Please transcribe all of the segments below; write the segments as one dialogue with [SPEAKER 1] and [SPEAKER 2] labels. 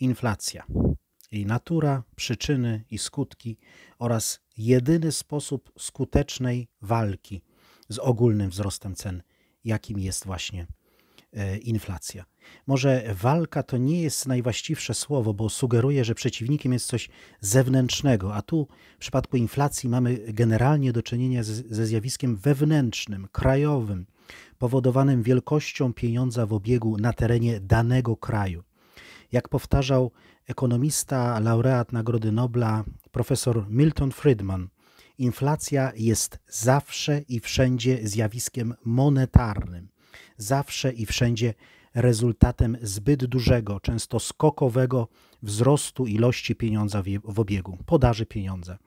[SPEAKER 1] inflacja, jej natura, przyczyny i skutki oraz jedyny sposób skutecznej walki z ogólnym wzrostem cen, jakim jest właśnie e, inflacja. Może walka to nie jest najwłaściwsze słowo, bo sugeruje, że przeciwnikiem jest coś zewnętrznego, a tu w przypadku inflacji mamy generalnie do czynienia z, ze zjawiskiem wewnętrznym, krajowym, powodowanym wielkością pieniądza w obiegu na terenie danego kraju. Jak powtarzał ekonomista, laureat Nagrody Nobla, profesor Milton Friedman, inflacja jest zawsze i wszędzie zjawiskiem monetarnym, zawsze i wszędzie rezultatem zbyt dużego, często skokowego wzrostu ilości pieniądza w obiegu, podaży pieniądza.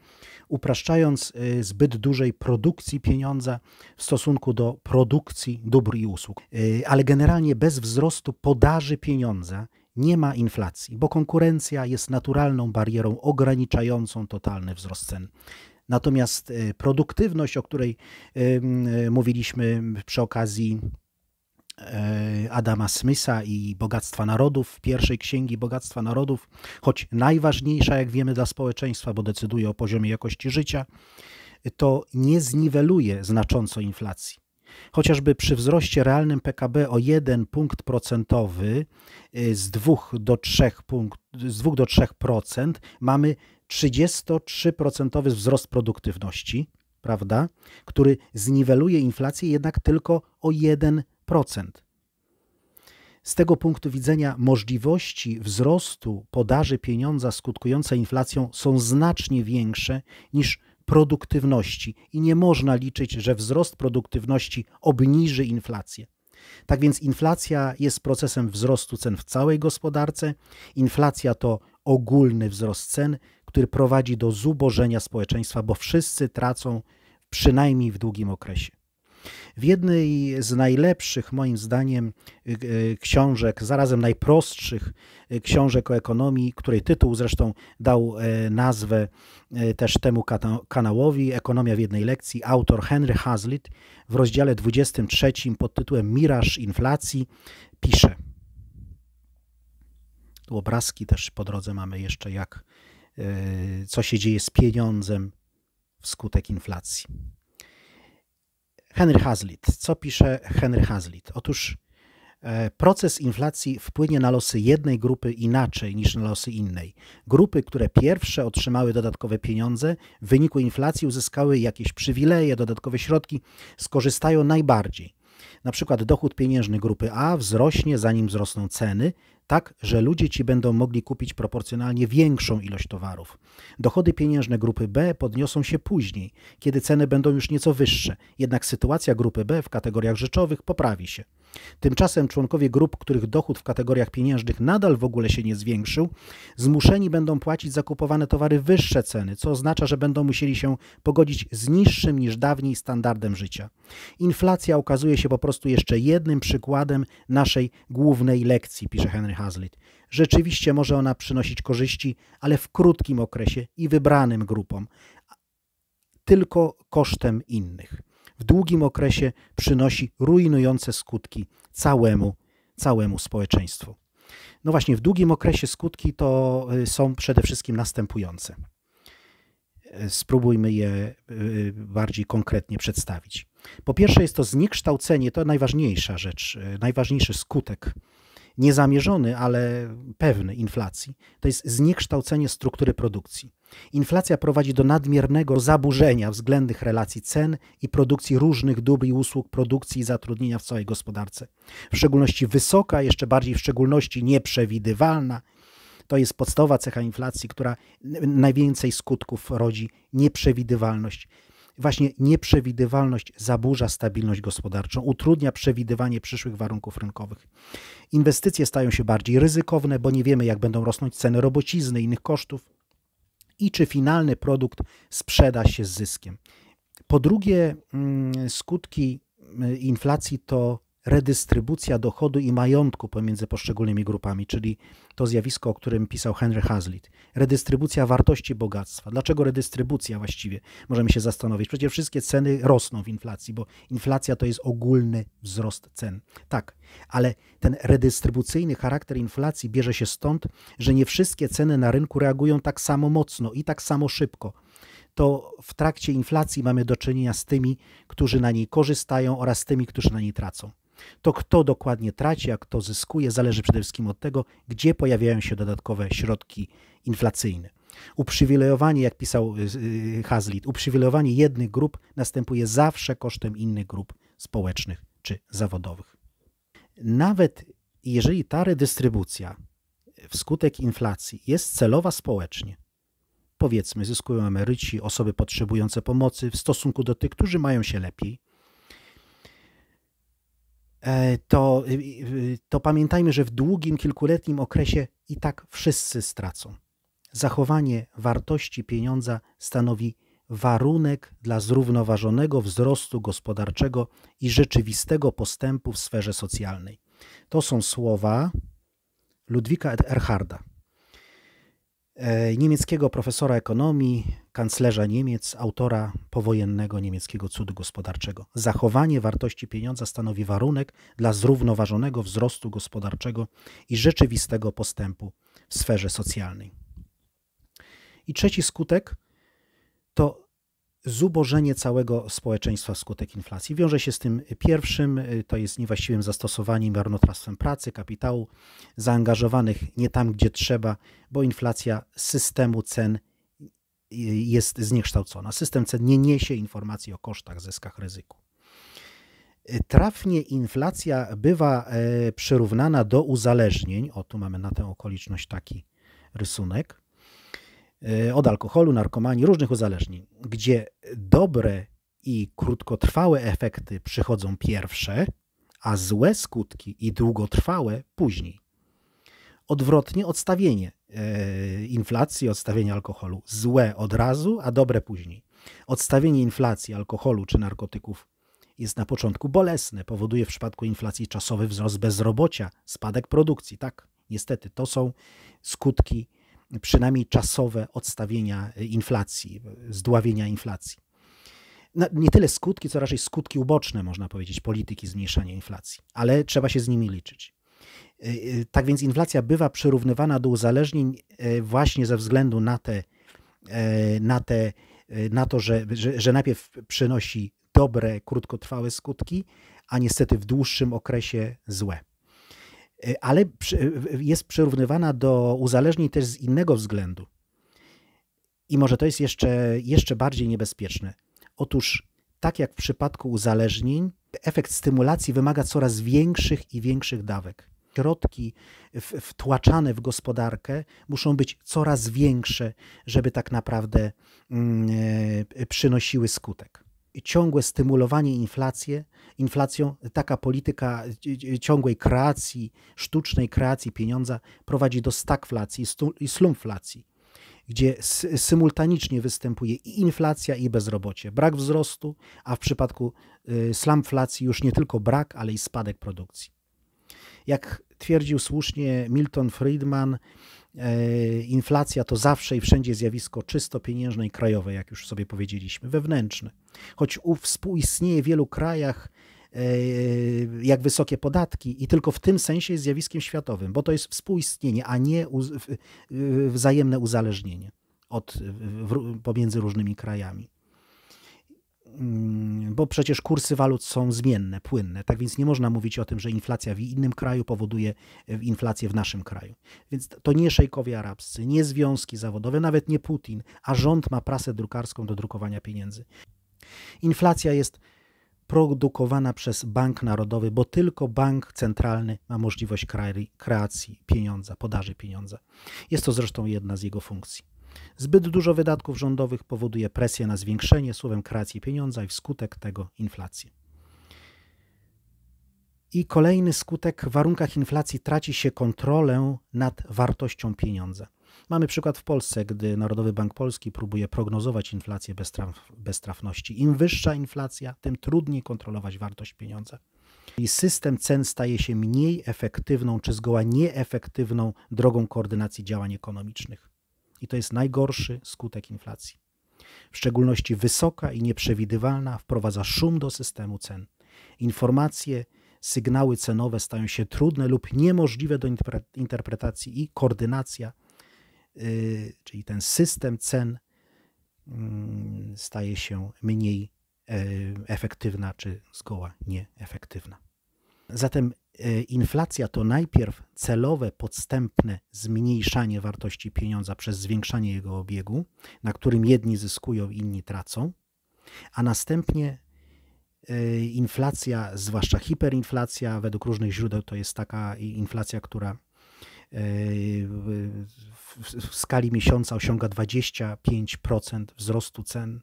[SPEAKER 1] Upraszczając y, zbyt dużej produkcji pieniądza w stosunku do produkcji dóbr i usług, y, ale generalnie bez wzrostu podaży pieniądza nie ma inflacji, bo konkurencja jest naturalną barierą ograniczającą totalny wzrost cen. Natomiast y, produktywność, o której y, y, mówiliśmy przy okazji Adama Smitha i Bogactwa Narodów, pierwszej księgi Bogactwa Narodów, choć najważniejsza, jak wiemy, dla społeczeństwa, bo decyduje o poziomie jakości życia, to nie zniweluje znacząco inflacji. Chociażby przy wzroście realnym PKB o 1 punkt procentowy y, z 2 do 3 punkt, z 2 do 3% mamy 33% wzrost produktywności, prawda? Który zniweluje inflację jednak tylko o 1%. Z tego punktu widzenia możliwości wzrostu podaży pieniądza skutkujące inflacją są znacznie większe niż produktywności i nie można liczyć, że wzrost produktywności obniży inflację. Tak więc inflacja jest procesem wzrostu cen w całej gospodarce. Inflacja to ogólny wzrost cen, który prowadzi do zubożenia społeczeństwa, bo wszyscy tracą przynajmniej w długim okresie. W jednej z najlepszych, moim zdaniem, e, książek, zarazem najprostszych e, książek o ekonomii, której tytuł zresztą dał e, nazwę też temu kanałowi, Ekonomia w jednej lekcji, autor Henry Hazlitt w rozdziale 23 pod tytułem Miraż inflacji pisze. Tu obrazki też po drodze mamy jeszcze, jak co się dzieje z pieniądzem wskutek inflacji. Henry Hazlitt. Co pisze Henry Hazlitt? Otóż e, proces inflacji wpłynie na losy jednej grupy inaczej niż na losy innej. Grupy, które pierwsze otrzymały dodatkowe pieniądze, w wyniku inflacji uzyskały jakieś przywileje, dodatkowe środki, skorzystają najbardziej. Na przykład dochód pieniężny grupy A wzrośnie, zanim wzrosną ceny, tak, że ludzie ci będą mogli kupić proporcjonalnie większą ilość towarów. Dochody pieniężne grupy B podniosą się później, kiedy ceny będą już nieco wyższe, jednak sytuacja grupy B w kategoriach rzeczowych poprawi się. Tymczasem członkowie grup, których dochód w kategoriach pieniężnych nadal w ogóle się nie zwiększył, zmuszeni będą płacić za kupowane towary wyższe ceny, co oznacza, że będą musieli się pogodzić z niższym niż dawniej standardem życia. Inflacja okazuje się po prostu jeszcze jednym przykładem naszej głównej lekcji, pisze Henry Hazlitt. Rzeczywiście może ona przynosić korzyści, ale w krótkim okresie i wybranym grupom, tylko kosztem innych. W długim okresie przynosi rujnujące skutki całemu, całemu społeczeństwu. No właśnie, w długim okresie skutki to y, są przede wszystkim następujące. Y, spróbujmy je y, bardziej konkretnie przedstawić. Po pierwsze, jest to zniekształcenie, to najważniejsza rzecz, najważniejszy skutek niezamierzony, ale pewny inflacji. To jest zniekształcenie struktury produkcji. Inflacja prowadzi do nadmiernego zaburzenia względnych relacji cen i produkcji różnych dóbr i usług, produkcji i zatrudnienia w całej gospodarce. W szczególności wysoka, jeszcze bardziej w szczególności nieprzewidywalna. To jest podstawowa cecha inflacji, która najwięcej skutków rodzi nieprzewidywalność właśnie nieprzewidywalność zaburza stabilność gospodarczą, utrudnia przewidywanie przyszłych warunków rynkowych. Inwestycje stają się bardziej ryzykowne, bo nie wiemy, jak będą rosnąć ceny robocizny, innych kosztów i czy finalny produkt sprzeda się z zyskiem. Po drugie, mm, skutki y, inflacji to redystrybucja dochodu i majątku pomiędzy poszczególnymi grupami, czyli to zjawisko, o którym pisał Henry Hazlitt. Redystrybucja wartości bogactwa. Dlaczego redystrybucja właściwie? Możemy się zastanowić. Przecież wszystkie ceny rosną w inflacji, bo inflacja to jest ogólny wzrost cen. Tak, ale ten redystrybucyjny charakter inflacji bierze się stąd, że nie wszystkie ceny na rynku reagują tak samo mocno i tak samo szybko to w trakcie inflacji mamy do czynienia z tymi, którzy na niej korzystają oraz tymi, którzy na niej tracą. To kto dokładnie traci, a kto zyskuje, zależy przede wszystkim od tego, gdzie pojawiają się dodatkowe środki inflacyjne. Uprzywilejowanie, jak pisał y, y, Hazlitt, uprzywilejowanie jednych grup następuje zawsze kosztem innych grup społecznych czy zawodowych. Nawet jeżeli ta redystrybucja wskutek inflacji jest celowa społecznie, powiedzmy, zyskują emeryci, osoby potrzebujące pomocy w stosunku do tych, którzy mają się lepiej, E, to, e, to pamiętajmy, że w długim, kilkuletnim okresie i tak wszyscy stracą. Zachowanie wartości pieniądza stanowi warunek dla zrównoważonego wzrostu gospodarczego i rzeczywistego postępu w sferze socjalnej. To są słowa Ludwika Erharda. E, niemieckiego profesora ekonomii, kanclerza Niemiec, autora powojennego niemieckiego cudu gospodarczego. Zachowanie wartości pieniądza stanowi warunek dla zrównoważonego wzrostu gospodarczego i rzeczywistego postępu w sferze socjalnej. I trzeci skutek to zubożenie całego społeczeństwa wskutek inflacji. Wiąże się z tym pierwszym, to jest niewłaściwym zastosowaniem, marnotrawstwem pracy, kapitału zaangażowanych nie tam, gdzie trzeba, bo inflacja systemu cen jest zniekształcona. System cen nie niesie informacji o kosztach, zyskach, ryzyku. Trafnie inflacja bywa e, przyrównana do uzależnień. O, tu mamy na tę okoliczność taki rysunek E, od alkoholu, narkomanii, różnych uzależnień, gdzie dobre i krótkotrwałe efekty przychodzą pierwsze, a złe skutki i długotrwałe później. Odwrotnie odstawienie e, inflacji, odstawienie alkoholu. Złe od razu, a dobre później. Odstawienie inflacji, alkoholu czy narkotyków jest na początku bolesne, powoduje w przypadku inflacji czasowy wzrost bezrobocia, spadek produkcji. Tak, niestety, to są skutki przynajmniej czasowe odstawienia e, inflacji, zdławienia inflacji. No, nie tyle skutki, co raczej skutki uboczne, można powiedzieć, polityki zmniejszania inflacji, ale trzeba się z nimi liczyć. E, e, tak więc inflacja bywa przyrównywana do uzależnień właśnie ze względu na te, na, te, na to, że, że, że najpierw przynosi dobre, krótkotrwałe skutki, a niestety w dłuższym okresie złe. Y, ale y, y, jest przyrównywana do uzależnień też z innego względu. I może to jest jeszcze, jeszcze bardziej niebezpieczne. Otóż, tak jak w przypadku uzależnień, efekt stymulacji wymaga coraz większych i większych dawek. Środki wtłaczane w gospodarkę muszą być coraz większe, żeby tak naprawdę mm, e, przynosiły skutek ciągłe stymulowanie inflację, inflacją, taka polityka ciągłej kreacji, sztucznej kreacji pieniądza prowadzi do stagflacji i slumflacji, gdzie symultanicznie występuje i inflacja, i bezrobocie, brak wzrostu, a w przypadku y, slumflacji już nie tylko brak, ale i spadek produkcji. Jak twierdził słusznie Milton Friedman, E, inflacja to zawsze i wszędzie zjawisko czysto pieniężne i krajowe, jak już sobie powiedzieliśmy, wewnętrzne. Choć współistnieje w wielu krajach e, jak wysokie podatki i tylko w tym sensie jest zjawiskiem światowym, bo to jest współistnienie, a nie wzajemne uzależnienie od, pomiędzy różnymi krajami. Mm, bo przecież kursy walut są zmienne, płynne, tak więc nie można mówić o tym, że inflacja w innym kraju powoduje e, inflację w naszym kraju. Więc to nie szejkowie arabscy, nie związki zawodowe, nawet nie Putin, a rząd ma prasę drukarską do drukowania pieniędzy. Inflacja jest produkowana przez Bank Narodowy, bo tylko bank centralny ma możliwość kreacji pieniądza, podaży pieniądza. Jest to zresztą jedna z jego funkcji. Zbyt dużo wydatków rządowych powoduje presję na zwiększenie, słowem kreacji pieniądza i wskutek tego inflację. I kolejny skutek w warunkach inflacji traci się kontrolę nad wartością pieniądza. Mamy przykład w Polsce, gdy Narodowy Bank Polski próbuje prognozować inflację bez, traf, bez trafności. Im wyższa inflacja, tym trudniej kontrolować wartość pieniądza. I system cen staje się mniej efektywną czy zgoła nieefektywną drogą koordynacji działań ekonomicznych. I to jest najgorszy skutek inflacji. W szczególności wysoka i nieprzewidywalna wprowadza szum do systemu cen. Informacje, sygnały cenowe stają się trudne lub niemożliwe do interpretacji i koordynacja, yy, czyli ten system cen mm, staje się mniej e, efektywna czy zgoła nieefektywna. Zatem E, inflacja to najpierw celowe, podstępne zmniejszanie wartości pieniądza przez zwiększanie jego obiegu, na którym jedni zyskują, inni tracą, a następnie e, inflacja, zwłaszcza hiperinflacja, według różnych źródeł to jest taka inflacja, która e, w skali miesiąca osiąga 25% wzrostu cen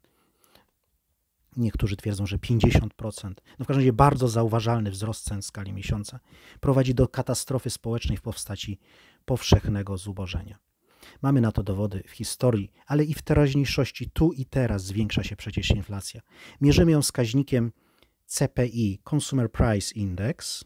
[SPEAKER 1] niektórzy twierdzą, że 50%, no w każdym razie bardzo zauważalny wzrost cen w skali miesiąca, prowadzi do katastrofy społecznej w postaci powszechnego zubożenia. Mamy na to dowody w historii, ale i w teraźniejszości, tu i teraz zwiększa się przecież inflacja. Mierzymy ją wskaźnikiem CPI, Consumer Price Index,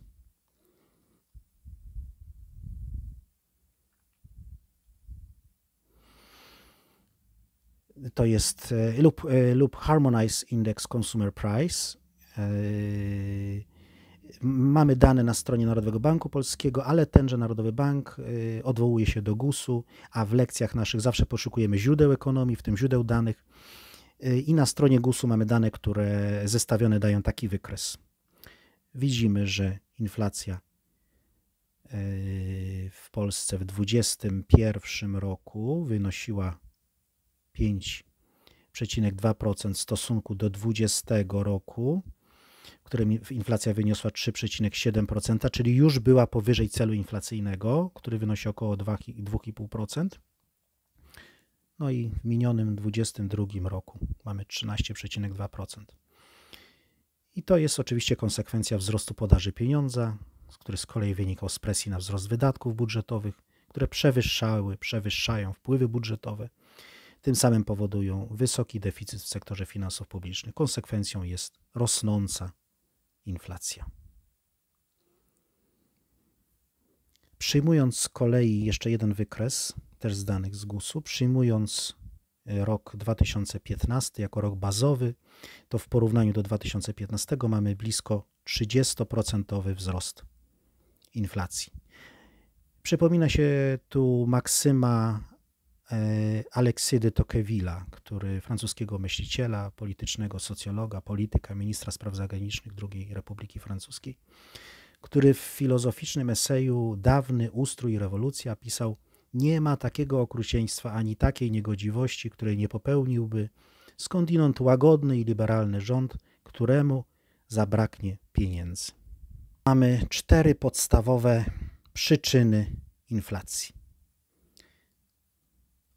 [SPEAKER 1] to jest e, lub, e, lub Harmonize Index Consumer Price. E, mamy dane na stronie Narodowego Banku Polskiego, ale tenże Narodowy Bank odwołuje się do GUS-u, a w lekcjach naszych zawsze poszukujemy źródeł ekonomii, w tym źródeł danych. I na stronie GUS-u mamy dane, które zestawione dają taki wykres. Widzimy, że inflacja w Polsce w 2021 roku wynosiła 5,2% w stosunku do 20 roku, w którym inflacja wyniosła 3,7%, czyli już była powyżej celu inflacyjnego, który wynosi około 2,5%. No i w minionym 2022 roku mamy 13,2%. I to jest oczywiście konsekwencja wzrostu podaży pieniądza, który z kolei wynikał z presji na wzrost wydatków budżetowych, które przewyższały, przewyższają wpływy budżetowe tym samym powodują wysoki deficyt w sektorze finansów publicznych. Konsekwencją jest rosnąca inflacja. Przyjmując z kolei jeszcze jeden wykres, też z danych z GUS-u, przyjmując e, rok 2015 jako rok bazowy, to w porównaniu do 2015 mamy blisko 30% wzrost inflacji. Przypomina się tu maksyma E, Aleksydy Tocqueville, który francuskiego myśliciela, politycznego socjologa, polityka, ministra spraw zagranicznych II Republiki Francuskiej, który w filozoficznym eseju Dawny ustrój i rewolucja pisał nie ma takiego okrucieństwa ani takiej niegodziwości, której nie popełniłby skądinąd łagodny i liberalny rząd, któremu zabraknie pieniędzy. Mamy cztery podstawowe przyczyny inflacji.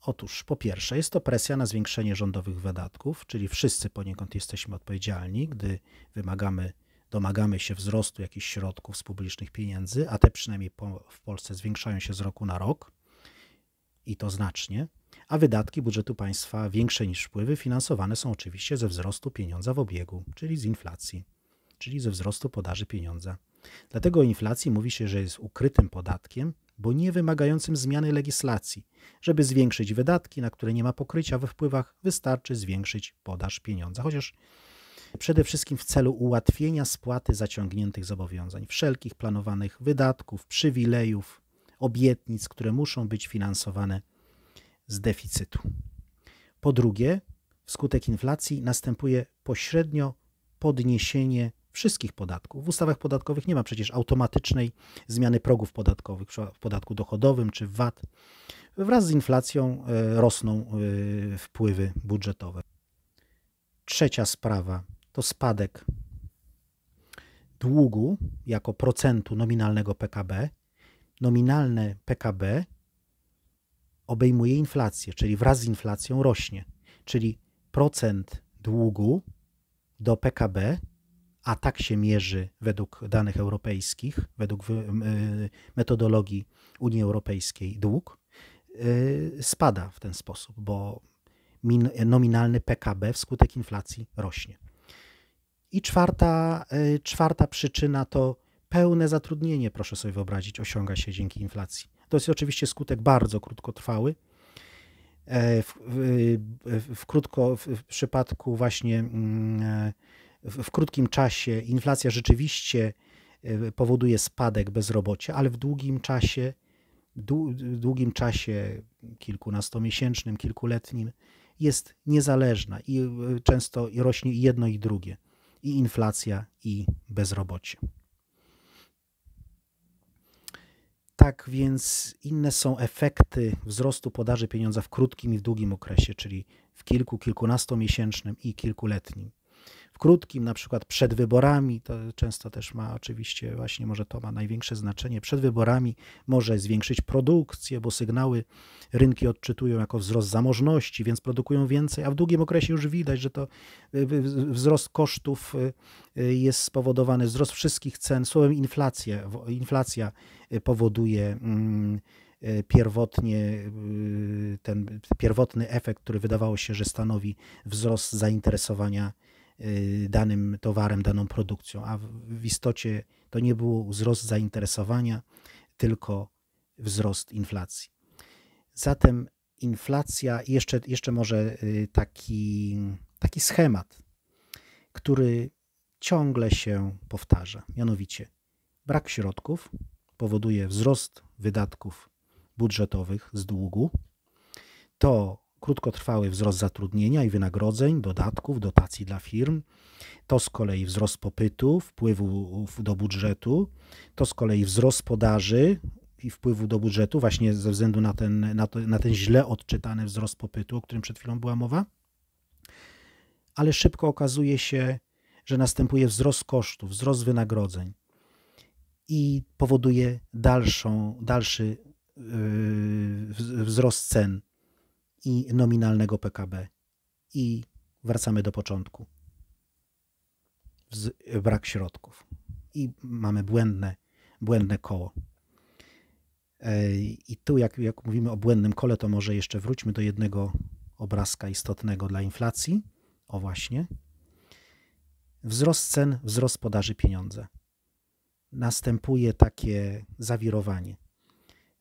[SPEAKER 1] Otóż po pierwsze jest to presja na zwiększenie rządowych wydatków, czyli wszyscy poniekąd jesteśmy odpowiedzialni, gdy wymagamy, domagamy się wzrostu jakichś środków z publicznych pieniędzy, a te przynajmniej po, w Polsce zwiększają się z roku na rok i to znacznie, a wydatki budżetu państwa większe niż wpływy finansowane są oczywiście ze wzrostu pieniądza w obiegu, czyli z inflacji, czyli ze wzrostu podaży pieniądza. Dlatego o inflacji mówi się, że jest ukrytym podatkiem, bo nie wymagającym zmiany legislacji. Żeby zwiększyć wydatki, na które nie ma pokrycia we wpływach, wystarczy zwiększyć podaż pieniądza. Chociaż przede wszystkim w celu ułatwienia spłaty zaciągniętych zobowiązań, wszelkich planowanych wydatków, przywilejów, obietnic, które muszą być finansowane z deficytu. Po drugie, wskutek inflacji następuje pośrednio podniesienie wszystkich podatków. W ustawach podatkowych nie ma przecież automatycznej zmiany progów podatkowych w podatku dochodowym czy VAT. Wraz z inflacją e, rosną e, wpływy budżetowe. Trzecia sprawa to spadek długu jako procentu nominalnego PKB. Nominalne PKB obejmuje inflację, czyli wraz z inflacją rośnie, czyli procent długu do PKB a tak się mierzy według danych europejskich, według y, metodologii Unii Europejskiej dług, y, spada w ten sposób, bo nominalny PKB wskutek inflacji rośnie. I czwarta, y, czwarta przyczyna to pełne zatrudnienie, proszę sobie wyobrazić, osiąga się dzięki inflacji. To jest oczywiście skutek bardzo krótkotrwały. E, w, w, w, krótko w, przypadku właśnie mm, e, w, w krótkim czasie inflacja rzeczywiście e, powoduje spadek bezrobocia, ale w długim czasie, długim czasie kilkunastomiesięcznym, kilkuletnim jest niezależna i e, często rośnie jedno i drugie, i inflacja, i bezrobocie. Tak więc inne są efekty wzrostu podaży pieniądza w krótkim i w długim okresie, czyli w kilku, kilkunastomiesięcznym i kilkuletnim krótkim, na przykład przed wyborami, to często też ma oczywiście, właśnie może to ma największe znaczenie, przed wyborami może zwiększyć produkcję, bo sygnały rynki odczytują jako wzrost zamożności, więc produkują więcej, a w długim okresie już widać, że to y, wzrost kosztów y, y, jest spowodowany, wzrost wszystkich cen, słowem inflacja, inflacja powoduje mm, pierwotnie ten pierwotny efekt, który wydawało się, że stanowi wzrost zainteresowania Y, danym towarem, daną produkcją, a w istocie to nie był wzrost zainteresowania, tylko wzrost inflacji. Zatem inflacja, jeszcze, jeszcze może y, taki, taki schemat, który ciągle się powtarza, mianowicie brak środków powoduje wzrost wydatków budżetowych z długu, to krótkotrwały wzrost zatrudnienia i wynagrodzeń, dodatków, dotacji dla firm, to z kolei wzrost popytu, wpływów do budżetu, to z kolei wzrost podaży i wpływu do budżetu, właśnie ze względu na ten, na, to, na ten źle odczytany wzrost popytu, o którym przed chwilą była mowa. Ale szybko okazuje się, że następuje wzrost kosztów, wzrost wynagrodzeń i powoduje dalszą, dalszy yy, wzrost cen i nominalnego PKB. I wracamy do początku. Brak środków. I mamy błędne, błędne koło. I tu, jak, jak mówimy o błędnym kole, to może jeszcze wróćmy do jednego obrazka istotnego dla inflacji. O właśnie. Wzrost cen, wzrost podaży pieniądza. Następuje takie zawirowanie.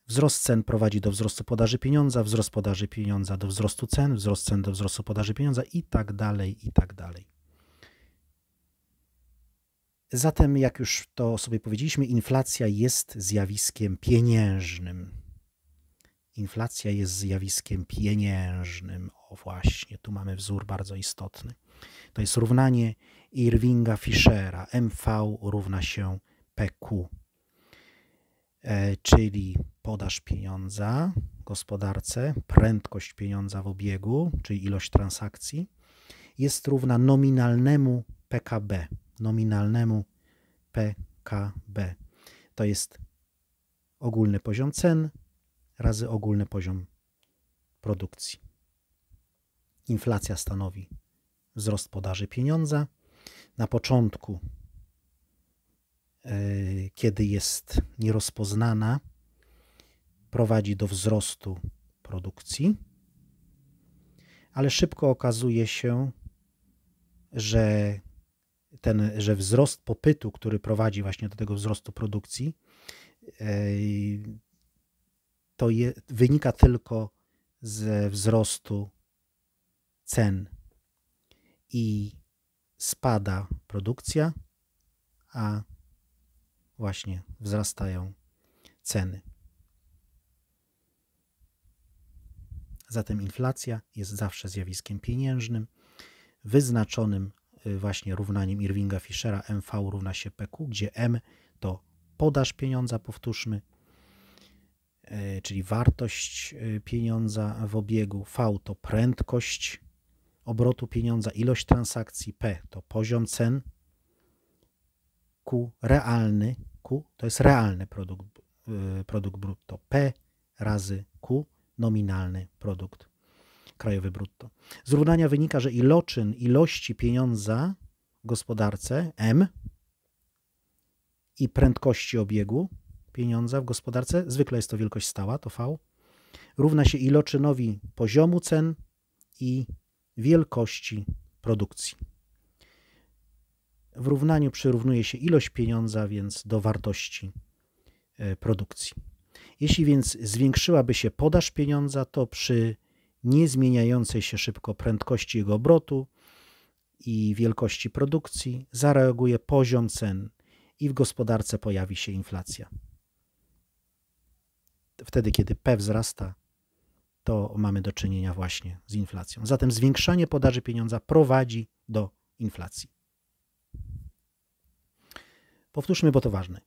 [SPEAKER 1] Wzrost cen prowadzi do wzrostu podaży pieniądza, wzrost podaży pieniądza do wzrostu cen, wzrost cen do wzrostu podaży pieniądza i tak dalej, i tak dalej. Zatem, jak już to sobie powiedzieliśmy, inflacja jest zjawiskiem pieniężnym. Inflacja jest zjawiskiem pieniężnym. O właśnie, tu mamy wzór bardzo istotny. To jest równanie Irvinga Fischera. MV równa się PQ, e, czyli podaż pieniądza gospodarce, prędkość pieniądza w obiegu, czyli ilość transakcji, jest równa nominalnemu PKB. Nominalnemu PKB. To jest ogólny poziom cen razy ogólny poziom produkcji. Inflacja stanowi wzrost podaży pieniądza. Na początku, e, kiedy jest nierozpoznana, prowadzi do wzrostu produkcji, ale szybko okazuje się, że ten, że wzrost popytu, który prowadzi właśnie do tego wzrostu produkcji, e, to je, wynika tylko ze wzrostu cen i spada produkcja, a właśnie wzrastają ceny. Zatem inflacja jest zawsze zjawiskiem pieniężnym, wyznaczonym y, właśnie równaniem Irvinga Fishera MV równa się PQ, gdzie M to podaż pieniądza, powtórzmy, y, czyli wartość y, pieniądza w obiegu, V to prędkość obrotu pieniądza, ilość transakcji, P to poziom cen, Q realny, Q to jest realny produkt, produkt brutto, P razy Q nominalny produkt krajowy brutto. Z równania wynika, że iloczyn ilości pieniądza w gospodarce M i prędkości obiegu pieniądza w gospodarce, zwykle jest to wielkość stała, to V, równa się iloczynowi poziomu cen i wielkości produkcji. W równaniu przyrównuje się ilość pieniądza, więc do wartości e, produkcji. Jeśli więc zwiększyłaby się podaż pieniądza, to przy niezmieniającej się szybko prędkości jego obrotu i wielkości produkcji zareaguje poziom cen i w gospodarce pojawi się inflacja. Wtedy, kiedy P wzrasta, to mamy do czynienia właśnie z inflacją. Zatem zwiększanie podaży pieniądza prowadzi do inflacji. Powtórzmy, bo to ważne.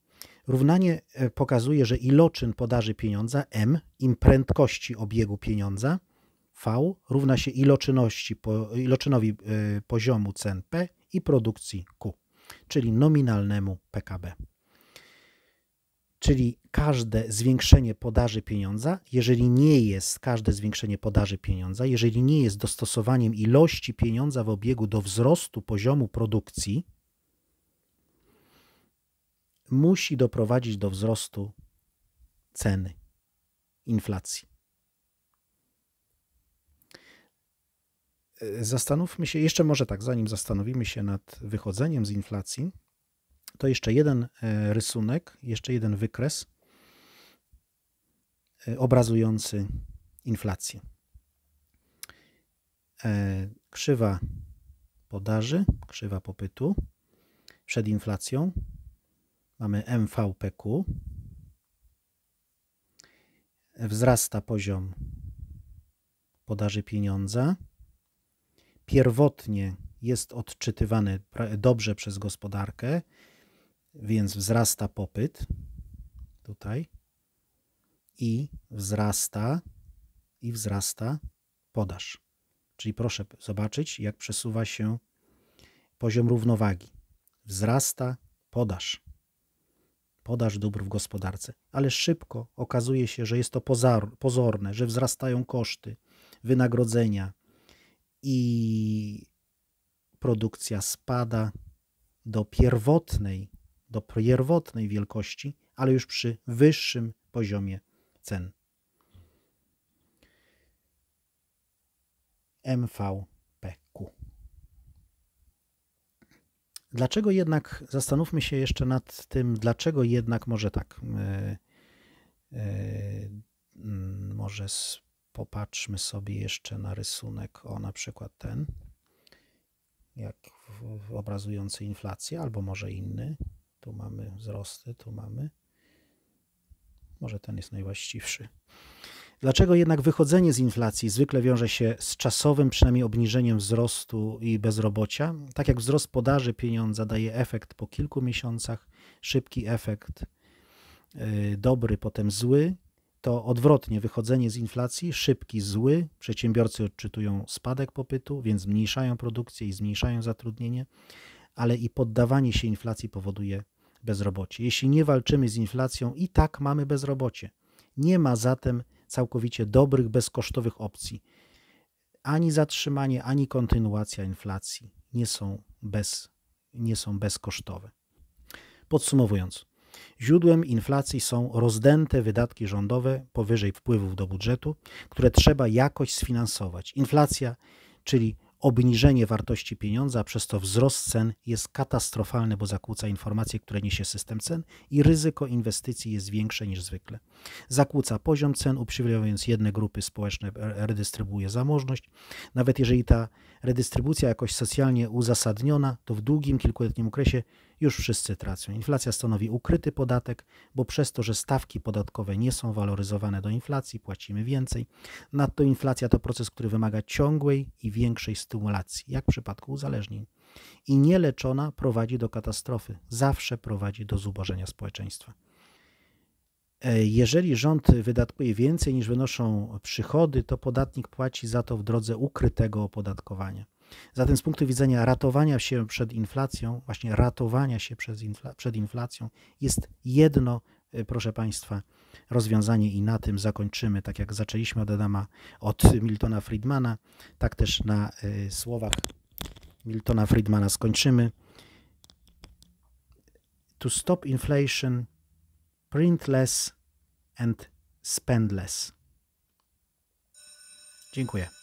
[SPEAKER 1] Równanie e, pokazuje, że iloczyn podaży pieniądza m im prędkości obiegu pieniądza v równa się iloczynności iloczynowi e, poziomu cen p i produkcji q, czyli nominalnemu PKB. Czyli każde zwiększenie podaży pieniądza, jeżeli nie jest każde zwiększenie podaży pieniądza, jeżeli nie jest dostosowaniem ilości pieniądza w obiegu do wzrostu poziomu produkcji, musi doprowadzić do wzrostu ceny, inflacji. E, zastanówmy się, jeszcze może tak, zanim zastanowimy się nad wychodzeniem z inflacji, to jeszcze jeden e, rysunek, jeszcze jeden wykres e, obrazujący inflację. Krzywa podaży, krzywa popytu przed inflacją, mamy MVPQ. Wzrasta poziom podaży pieniądza. Pierwotnie jest odczytywany dobrze przez gospodarkę, więc wzrasta popyt tutaj i wzrasta i wzrasta podaż. Czyli proszę zobaczyć, jak przesuwa się poziom równowagi. Wzrasta podaż podaż dóbr w gospodarce. Ale szybko okazuje się, że jest to pozorne, że wzrastają koszty, wynagrodzenia i produkcja spada do pierwotnej, do pierwotnej wielkości, ale już przy wyższym poziomie cen. MV Dlaczego jednak, zastanówmy się jeszcze nad tym, dlaczego jednak może tak, yy, yy, może z, popatrzmy sobie jeszcze na rysunek, o na przykład ten, jak w, w obrazujący inflację, albo może inny. Tu mamy wzrosty, tu mamy. Może ten jest najwłaściwszy. Dlaczego jednak wychodzenie z inflacji zwykle wiąże się z czasowym przynajmniej obniżeniem wzrostu i bezrobocia? Tak jak wzrost podaży pieniądza daje efekt po kilku miesiącach, szybki efekt, y, dobry, potem zły, to odwrotnie, wychodzenie z inflacji, szybki, zły, przedsiębiorcy odczytują spadek popytu, więc zmniejszają produkcję i zmniejszają zatrudnienie, ale i poddawanie się inflacji powoduje bezrobocie. Jeśli nie walczymy z inflacją, i tak mamy bezrobocie. Nie ma zatem całkowicie dobrych, bezkosztowych opcji. Ani zatrzymanie, ani kontynuacja inflacji nie są, bez, nie są bezkosztowe. Podsumowując, źródłem inflacji są rozdęte wydatki rządowe powyżej wpływów do budżetu, które trzeba jakoś sfinansować. Inflacja, czyli obniżenie wartości pieniądza, przez to wzrost cen jest katastrofalny, bo zakłóca informacje, które niesie system cen i ryzyko inwestycji jest większe niż zwykle. Zakłóca poziom cen, uprzywilejowując jedne grupy społeczne, redystrybuuje zamożność. Nawet jeżeli ta redystrybucja jakoś socjalnie uzasadniona, to w długim, kilkuletnim okresie już wszyscy tracą. Inflacja stanowi ukryty podatek, bo przez to, że stawki podatkowe nie są waloryzowane do inflacji, płacimy więcej. Nadto inflacja to proces, który wymaga ciągłej i większej stymulacji, jak w przypadku uzależnień. I nieleczona prowadzi do katastrofy, zawsze prowadzi do zubożenia społeczeństwa. E, jeżeli rząd wydatkuje więcej niż wynoszą przychody, to podatnik płaci za to w drodze ukrytego opodatkowania. Zatem z punktu widzenia ratowania się przed inflacją, właśnie ratowania się infla przed inflacją jest jedno, e, proszę Państwa, rozwiązanie i na tym zakończymy. Tak jak zaczęliśmy od Adama, od Miltona Friedmana, tak też na y, słowach Miltona Friedmana skończymy. To stop inflation, print less and spend less. Dziękuję.